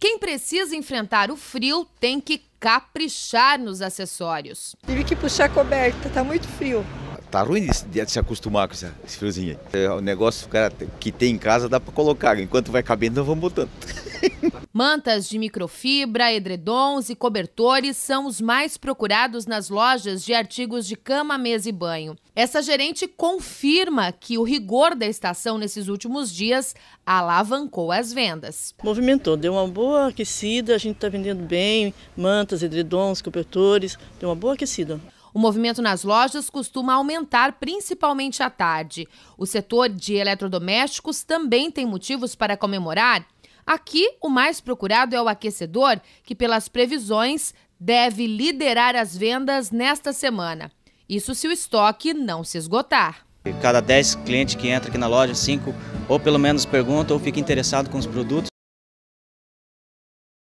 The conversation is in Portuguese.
Quem precisa enfrentar o frio tem que caprichar nos acessórios. Tive que puxar a coberta, tá muito frio tá ruim de, se acostumar com essa esse friozinho aí. É, o negócio cara, que tem em casa dá para colocar. Enquanto vai cabendo, nós vamos botando. Mantas de microfibra, edredons e cobertores são os mais procurados nas lojas de artigos de cama, mesa e banho. Essa gerente confirma que o rigor da estação nesses últimos dias alavancou as vendas. Movimentou, deu uma boa aquecida, a gente está vendendo bem, mantas, edredons, cobertores, deu uma boa aquecida. O movimento nas lojas costuma aumentar, principalmente à tarde. O setor de eletrodomésticos também tem motivos para comemorar. Aqui, o mais procurado é o aquecedor, que, pelas previsões, deve liderar as vendas nesta semana. Isso se o estoque não se esgotar. Cada 10 clientes que entra aqui na loja, 5 ou pelo menos pergunta ou fica interessado com os produtos.